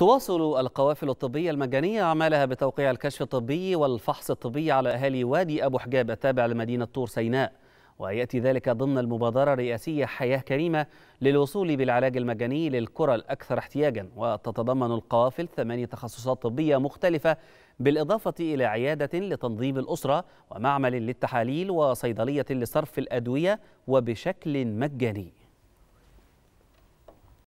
تواصل القوافل الطبية المجانية أعمالها بتوقيع الكشف الطبي والفحص الطبي على أهالي وادي أبو حجاب التابع لمدينة طور سيناء ويأتي ذلك ضمن المبادرة الرئاسية حياة كريمة للوصول بالعلاج المجاني للكرة الأكثر احتياجا وتتضمن القوافل ثمانية تخصصات طبية مختلفة بالإضافة إلى عيادة لتنظيم الأسرة ومعمل للتحاليل وصيدلية لصرف الأدوية وبشكل مجاني